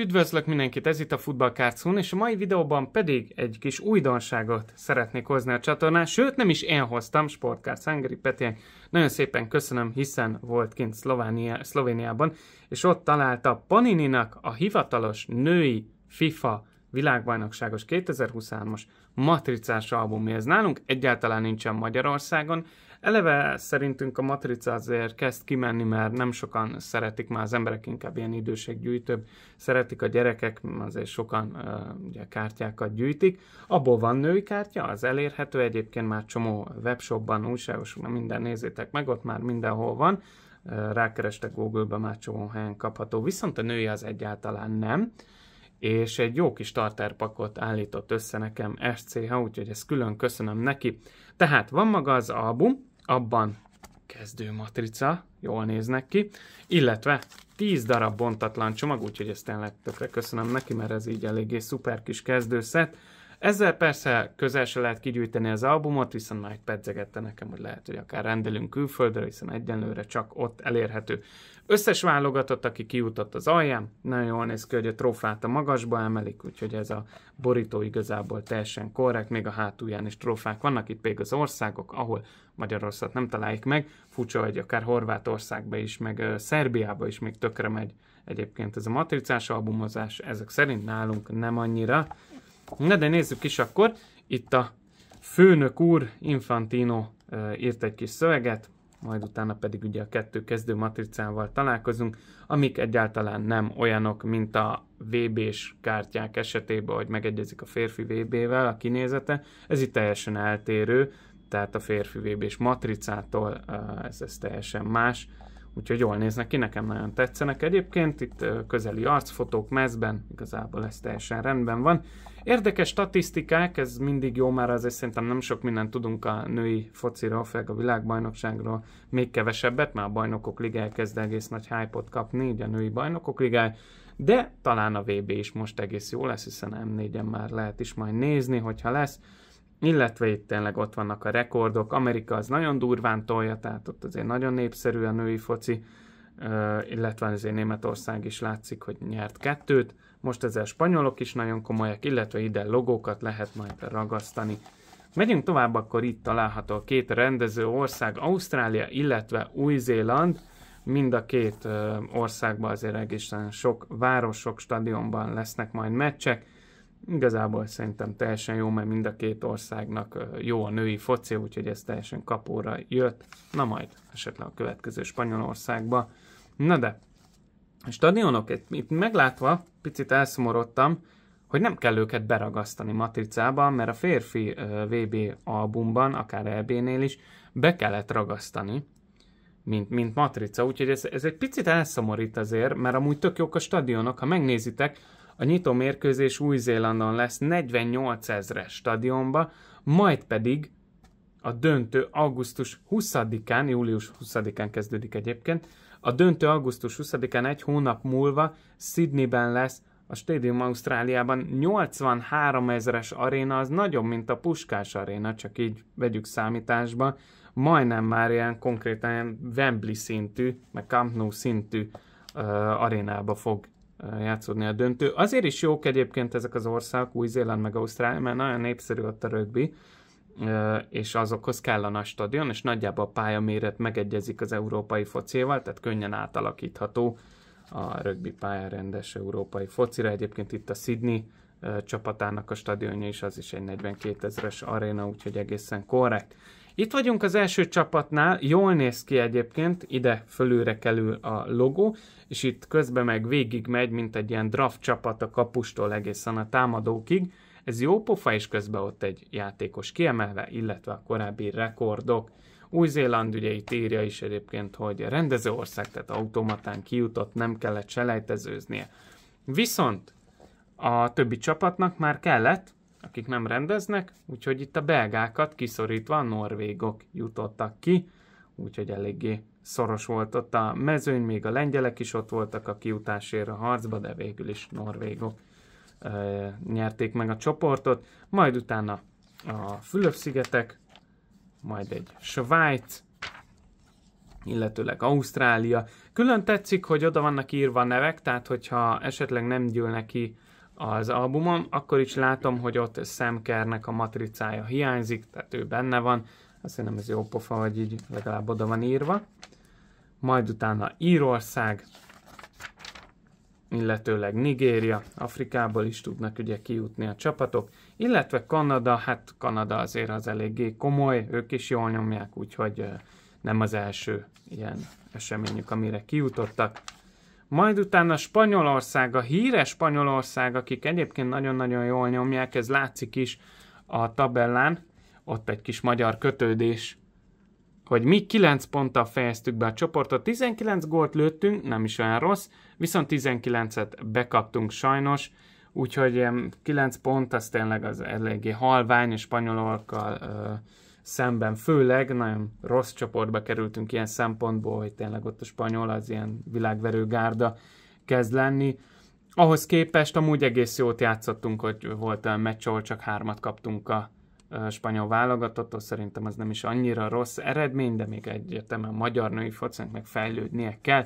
Üdvözlök mindenkit, ez itt a Football Cartoon, és a mai videóban pedig egy kis újdonságot szeretnék hozni a csatornán, sőt nem is én hoztam, Sportcards Hungary Petinek. Nagyon szépen köszönöm, hiszen volt kint Szlovánia, Szlovéniában, és ott találta Panininak a hivatalos női FIFA világbajnokságos 2023-as matricás albumja. Ez nálunk egyáltalán nincsen Magyarországon, Eleve szerintünk a matrica azért kezd kimenni, mert nem sokan szeretik már az emberek, inkább ilyen időséggyűjtőbb, szeretik a gyerekek, azért sokan ugye, kártyákat gyűjtik. Abból van női kártya, az elérhető egyébként már csomó webshopban, újságosokban, minden nézzétek meg, ott már mindenhol van rákerestek Google-be, már csomó helyen kapható, viszont a női az egyáltalán nem, és egy jó kis pakot állított össze nekem SCH, úgyhogy ezt külön köszönöm neki. Tehát van maga az album, abban kezdő matrica, jól néznek ki, illetve 10 darab bontatlan csomag, úgyhogy ezt tényleg tökre köszönöm neki, mert ez így eléggé szuper kis kezdőszet. Ezzel persze közel se lehet kigyűjteni az albumot, viszont már egy pedzegette nekem, hogy lehet, hogy akár rendelünk külföldre, hiszen egyenlőre csak ott elérhető. Összes válogatott, aki kijutott az alján, nagyon jól néz ki, hogy a trófát a magasba emelik, úgyhogy ez a borító igazából teljesen korrekt, még a hátulján is trófák vannak, itt még az országok, ahol Magyarországot nem találják meg, furcsa, hogy akár Horvátországba is, meg Szerbiába is még tökre megy egyébként ez a matricás albumozás, ezek szerint nálunk nem annyira. Na de nézzük is akkor, itt a főnök úr Infantino írt egy kis szöveget, majd utána pedig ugye a kettő kezdő matricával találkozunk, amik egyáltalán nem olyanok, mint a VB-s kártyák esetében, hogy megegyezik a férfi VB-vel a kinézete. Ez itt teljesen eltérő, tehát a férfi VB-s matricától eh, ez, ez teljesen más Úgyhogy jól néznek ki, nekem nagyon tetszenek egyébként, itt közeli arcfotók mezben, igazából ez teljesen rendben van. Érdekes statisztikák, ez mindig jó, már azért szerintem nem sok mindent tudunk a női fociról, főleg a világbajnokságról, még kevesebbet, mert a bajnokok ligája kezd egész nagy hype kapni, így a női bajnokok ligája, de talán a VB is most egész jó lesz, hiszen M4-en már lehet is majd nézni, hogyha lesz. Illetve itt tényleg ott vannak a rekordok. Amerika az nagyon durván tolja, tehát ott azért nagyon népszerű a női foci, illetve azért Németország is látszik, hogy nyert kettőt. Most ezzel spanyolok is nagyon komolyak, illetve ide logókat lehet majd ragasztani. Megyünk tovább, akkor itt található a két rendező ország, Ausztrália, illetve Új-Zéland. Mind a két országban azért egészen sok város, sok stadionban lesznek majd meccsek. Igazából szerintem teljesen jó, mert mind a két országnak jó a női foci, úgyhogy ez teljesen kapóra jött. Na majd esetleg a következő Spanyolországba. Na de, a stadionok, itt meglátva picit elszomorodtam, hogy nem kell őket beragasztani matricába, mert a férfi VB albumban, akár EB-nél is, be kellett ragasztani, mint, mint matrica, úgyhogy ez, ez egy picit elszomorít azért, mert amúgy tök jók a stadionok, ha megnézitek, a nyitó mérkőzés Új-Zélandon lesz 48 ezres stadionba, majd pedig a döntő augusztus 20-án, július 20-án kezdődik egyébként, a döntő augusztus 20-án egy hónap múlva Sydneyben lesz a Stadium Ausztráliában 83 ezeres aréna, az nagyobb, mint a Puskás aréna, csak így vegyük számításba. Majdnem már ilyen konkrétan ilyen Wembley szintű, meg Camp Nou szintű uh, arénába fog játszódni a döntő. Azért is jók egyébként ezek az országok, Új-Zéland meg Ausztrália, mert nagyon népszerű ott a rögbi, és azokhoz kell a nagy stadion, és nagyjából a pályaméret megegyezik az európai focéval, tehát könnyen átalakítható a rögbi pályán rendes európai focira. Egyébként itt a Sydney csapatának a stadionja is, az is egy 42 ezeres aréna, úgyhogy egészen korrekt. Itt vagyunk az első csapatnál, jól néz ki egyébként, ide fölülre kerül a logó, és itt közben meg végig megy, mint egy ilyen draft csapat a kapustól egészen a támadókig. Ez jó pofa, és közben ott egy játékos kiemelve, illetve a korábbi rekordok. Új-Zéland ugye itt írja is egyébként, hogy a rendező ország, tehát automatán kijutott, nem kellett selejtezőznie. Viszont a többi csapatnak már kellett, akik nem rendeznek, úgyhogy itt a belgákat kiszorítva a norvégok jutottak ki, úgyhogy eléggé szoros volt ott a mezőny, még a lengyelek is ott voltak a kiutásért a harcba, de végül is norvégok ö, nyerték meg a csoportot, majd utána a Fülöp-szigetek, majd egy Svájc, illetőleg Ausztrália. Külön tetszik, hogy oda vannak írva a nevek, tehát hogyha esetleg nem gyűlnek ki az albumon, akkor is látom, hogy ott szemkernek a matricája hiányzik, tehát ő benne van. Azt hiszem ez jó pofa, hogy így legalább oda van írva. Majd utána Írország, illetőleg Nigéria, Afrikából is tudnak ugye kijutni a csapatok, illetve Kanada, hát Kanada azért az eléggé komoly, ők is jól nyomják, úgyhogy nem az első ilyen eseményük, amire kijutottak majd utána Spanyolország, a híres Spanyolország, akik egyébként nagyon-nagyon jól nyomják, ez látszik is a tabellán, ott egy kis magyar kötődés, hogy mi 9 ponttal fejeztük be a csoportot, 19 gólt lőttünk, nem is olyan rossz, viszont 19-et bekaptunk sajnos, úgyhogy 9 pont az tényleg az eléggé halvány, és spanyolokkal szemben. Főleg nagyon rossz csoportba kerültünk ilyen szempontból, hogy tényleg ott a spanyol az ilyen világverő gárda kezd lenni. Ahhoz képest amúgy egész jót játszottunk, hogy volt a meccs, ahol csak hármat kaptunk a spanyol válogatottól, szerintem az nem is annyira rossz eredmény, de még egyértelműen magyar női focinak meg fejlődnie kell.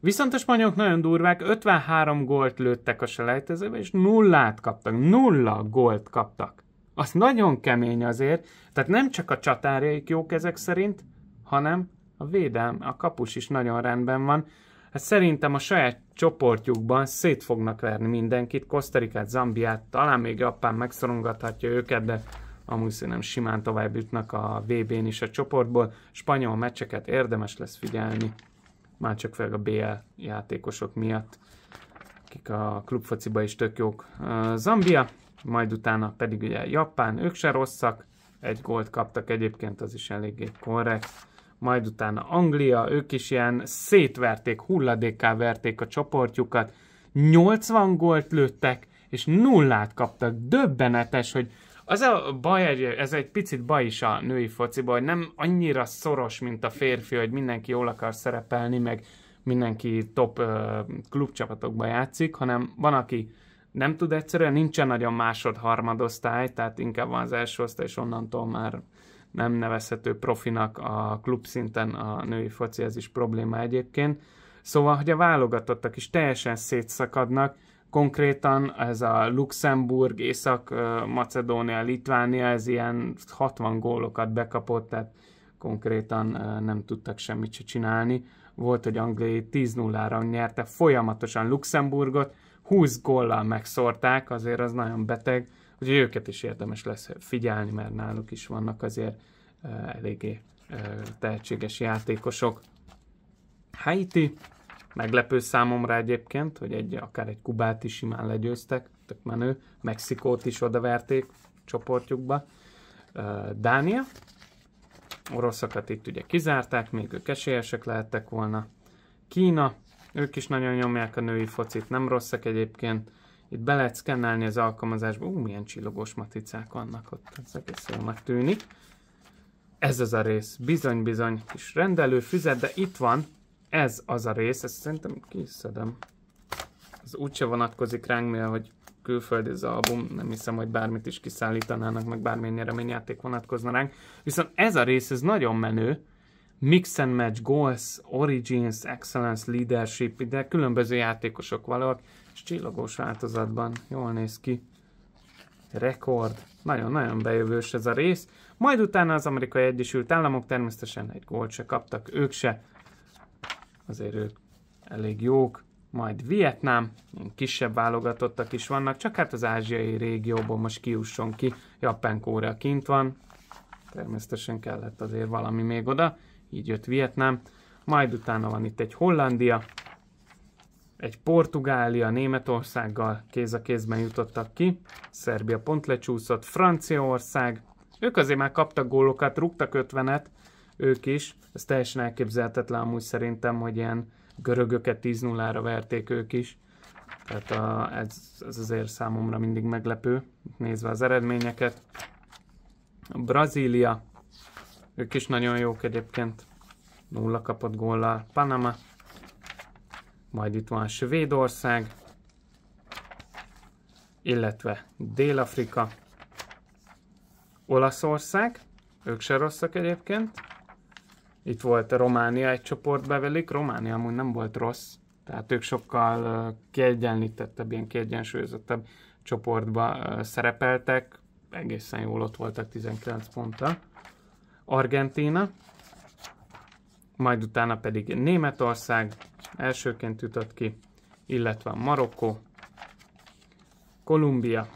Viszont a spanyolok nagyon durvák, 53 gólt lőttek a selejtezőbe, és nullát kaptak, nulla gólt kaptak az nagyon kemény azért. Tehát nem csak a csatárjaik jók ezek szerint, hanem a védelm, a kapus is nagyon rendben van. Hát szerintem a saját csoportjukban szét fognak verni mindenkit, Kosztarikát, Zambiát, talán még Japán megszorongathatja őket, de amúgy szerintem simán tovább jutnak a vb n is a csoportból. Spanyol meccseket érdemes lesz figyelni, már csak főleg a BL játékosok miatt, akik a klubfociba is tök jók. Zambia majd utána pedig ugye Japán, ők se rosszak, egy gólt kaptak egyébként, az is eléggé korrekt. Majd utána Anglia, ők is ilyen szétverték, hulladékká verték a csoportjukat, 80 gólt lőttek, és nullát kaptak, döbbenetes, hogy az a baj, ez egy picit baj is a női fociban, hogy nem annyira szoros, mint a férfi, hogy mindenki jól akar szerepelni, meg mindenki top ö, klubcsapatokban játszik, hanem van, aki nem tud egyszerűen, nincsen nagyon másod-harmadosztály, tehát inkább van az első osztály, és onnantól már nem nevezhető profinak a klub szinten a női foci, ez is probléma egyébként. Szóval, hogy a válogatottak is teljesen szétszakadnak, konkrétan ez a Luxemburg, Észak-Macedónia, Litvánia, ez ilyen 60 gólokat bekapott, tehát konkrétan nem tudtak semmit se csinálni. Volt, hogy Angliai 10-0-ra nyerte folyamatosan Luxemburgot, 20 gollal megszórták, azért az nagyon beteg, hogy őket is érdemes lesz figyelni, mert náluk is vannak azért eléggé tehetséges játékosok. Haiti, meglepő számomra egyébként, hogy egy, akár egy Kubát is simán legyőztek, tök menő, Mexikót is odaverték csoportjukba, Dánia, oroszokat itt ugye kizárták, még ők esélyesek lehettek volna, Kína, ők is nagyon nyomják a női focit, nem rosszak egyébként. Itt be lehet szkennelni az alkalmazásba. Ú, milyen csillogós maticák vannak ott, ez egész jól tűnik. Ez az a rész, bizony-bizony, kis rendelő füzet, de itt van, ez az a rész, ezt szerintem kiszedem. Ez úgyse vonatkozik ránk, mivel hogy külföldi az album, nem hiszem, hogy bármit is kiszállítanának, meg bármilyen nyereményjáték vonatkozna ránk. Viszont ez a rész, ez nagyon menő, mix and match goals, origins, excellence, leadership, de különböző játékosok valók, és csillagos változatban jól néz ki. Rekord. Nagyon-nagyon bejövős ez a rész. Majd utána az amerikai Egyesült Államok természetesen egy gólt se kaptak, ők se. Azért ők elég jók. Majd Vietnám, kisebb válogatottak is vannak, csak hát az ázsiai régióban, most kiusson ki. Japán, Kórea kint van. Természetesen kellett azért valami még oda így jött Vietnám, majd utána van itt egy Hollandia, egy Portugália Németországgal kéz a kézben jutottak ki, Szerbia pont lecsúszott, Franciaország, ők azért már kaptak gólokat, rúgtak ötvenet, ők is, ez teljesen elképzelhetetlen amúgy szerintem, hogy ilyen görögöket 10-0-ra verték ők is, tehát a, ez, ez azért számomra mindig meglepő, nézve az eredményeket. Brazília, ők is nagyon jók egyébként. Nulla kapott góllal Panama. Majd itt van Svédország. Illetve Dél-Afrika. Olaszország. Ők se rosszak egyébként. Itt volt Románia egy csoport bevelik. Románia amúgy nem volt rossz. Tehát ők sokkal kiegyenlítettebb, ilyen kiegyensúlyozottabb csoportba szerepeltek. Egészen jól ott voltak 19 ponttal. Argentína, majd utána pedig Németország elsőként jutott ki, illetve Marokkó, Kolumbia,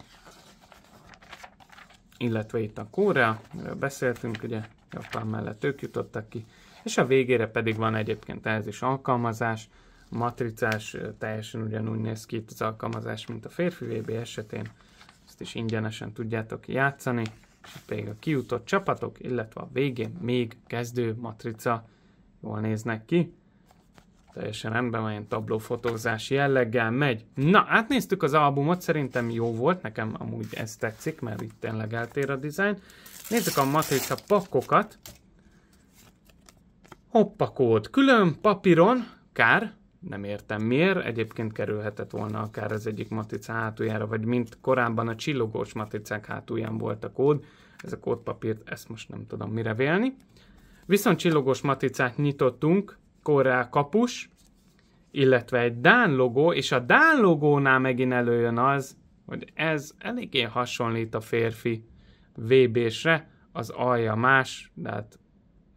illetve itt a Kórea, miről beszéltünk, ugye Japán mellett ők jutottak ki, és a végére pedig van egyébként ez is alkalmazás, matricás, teljesen ugyanúgy néz ki itt az alkalmazás, mint a férfi VB esetén, ezt is ingyenesen tudjátok játszani pedig a kijutott csapatok, illetve a végén még kezdő matrica jól néznek ki. Teljesen rendben van, ilyen tablófotózás jelleggel megy. Na, átnéztük az albumot, szerintem jó volt, nekem amúgy ez tetszik, mert itt tényleg eltér a dizájn. Nézzük a matrica pakkokat. Hoppakót, külön papíron, kár, nem értem miért, egyébként kerülhetett volna akár az egyik matica hátuljára, vagy mint korábban a csillogós maticák hátulján volt a kód, ez a kódpapírt, ezt most nem tudom mire vélni. Viszont csillogós maticát nyitottunk, Koreá kapus, illetve egy Dán logó, és a Dán logónál megint előjön az, hogy ez eléggé hasonlít a férfi VB-sre, az alja más, de hát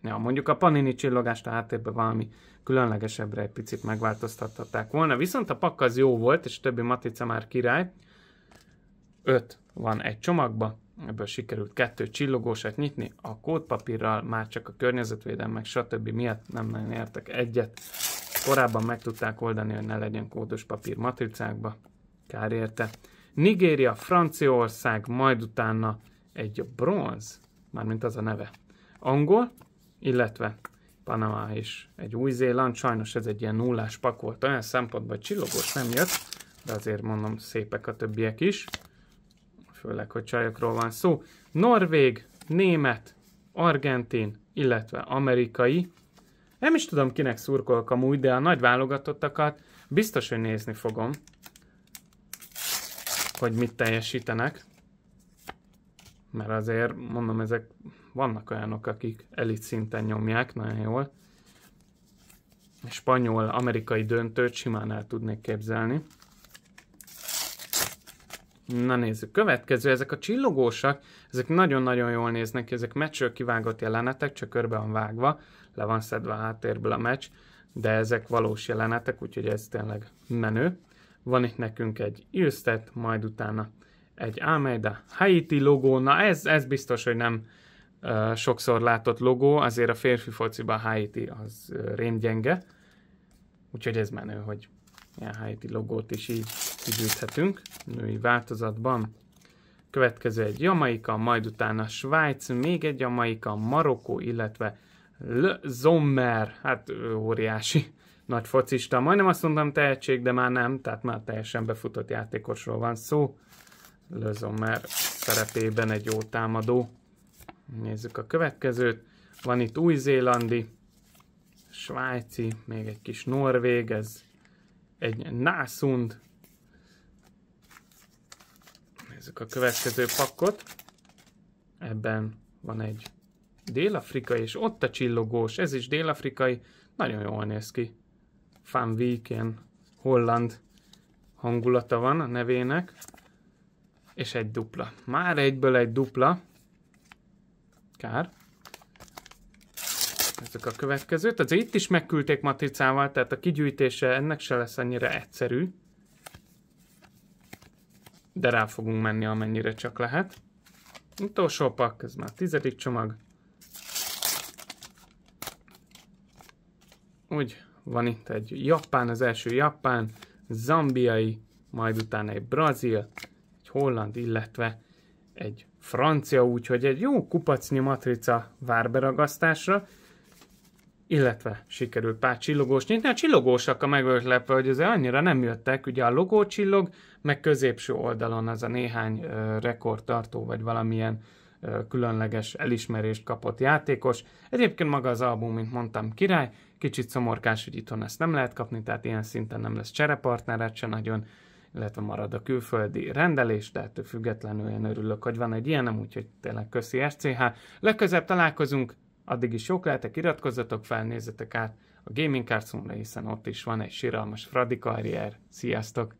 Ja, mondjuk a Panini csillogást a háttérben valami különlegesebbre egy picit megváltoztatták volna. Viszont a pakka az jó volt, és a többi matica már király. Öt van egy csomagba, ebből sikerült kettő csillogósat nyitni, a kódpapírral már csak a környezetvédelem, meg stb. miatt nem nagyon értek egyet. Korábban meg tudták oldani, hogy ne legyen kódos papír matricákba, kár érte. Nigéria, Franciaország, majd utána egy bronz, mármint az a neve. Angol, illetve Panama és egy Új-Zéland. Sajnos ez egy ilyen nullás pak volt olyan szempontból, hogy csillogós nem jött, de azért mondom szépek a többiek is. Főleg, hogy csajokról van szó. Norvég, német, argentin, illetve amerikai. Nem is tudom, kinek szurkolok amúgy, de a nagy válogatottakat biztos, hogy nézni fogom, hogy mit teljesítenek. Mert azért, mondom, ezek vannak olyanok, akik elit szinten nyomják nagyon jól. Spanyol-amerikai döntőt simán el tudnék képzelni. Na nézzük, következő, ezek a csillogósak, ezek nagyon-nagyon jól néznek ki, ezek meccsről kivágott jelenetek, csak körbe van vágva, le van szedve a háttérből a meccs, de ezek valós jelenetek, úgyhogy ez tényleg menő. Van itt nekünk egy Ilstet, majd utána egy Almeida Haiti logó, na ez, ez biztos, hogy nem sokszor látott logó, azért a férfi fociban Haiti az rémgyenge, úgyhogy ez menő, hogy ilyen Haiti logót is így kibűthetünk női változatban. Következő egy Jamaika, majd utána Svájc, még egy Jamaika, Marokkó, illetve Le Zommer, hát óriási nagy focista. Majdnem azt mondtam tehetség, de már nem, tehát már teljesen befutott játékosról van szó. Le Zommer szerepében egy jó támadó. Nézzük a következőt. Van itt új-zélandi, svájci, még egy kis norvég, ez egy nászund. Nézzük a következő pakkot. Ebben van egy dél-afrikai, és ott a csillogós, ez is dél-afrikai, nagyon jól néz ki. Fan Weekend, holland hangulata van a nevének, és egy dupla. Már egyből egy dupla, Kár. Ezek a következőt. Azért itt is megküldték matricával, tehát a kigyűjtése ennek se lesz annyira egyszerű. De rá fogunk menni, amennyire csak lehet. Utolsó pak, ez már a tizedik csomag. Úgy, van itt egy japán, az első japán, zambiai, majd utána egy brazil, egy holland, illetve egy francia, úgyhogy egy jó kupacnyi matrica várberagasztásra, illetve sikerült pár csillogós nyitni. A csillogósak a meglepve, hogy azért annyira nem jöttek, ugye a logó csillog, meg középső oldalon az a néhány rekordtartó, vagy valamilyen különleges elismerést kapott játékos. Egyébként maga az album, mint mondtam, király, kicsit szomorkás, hogy itthon ezt nem lehet kapni, tehát ilyen szinten nem lesz cserepartneret se nagyon, illetve marad a külföldi rendelés, de ettől függetlenül én örülök, hogy van egy ilyenem, úgyhogy tényleg köszi SCH. Legközebb találkozunk, addig is sok lehetek, iratkozzatok fel, nézzetek át a Gaming cards hiszen ott is van egy síralmas Fradi karrier. Sziasztok!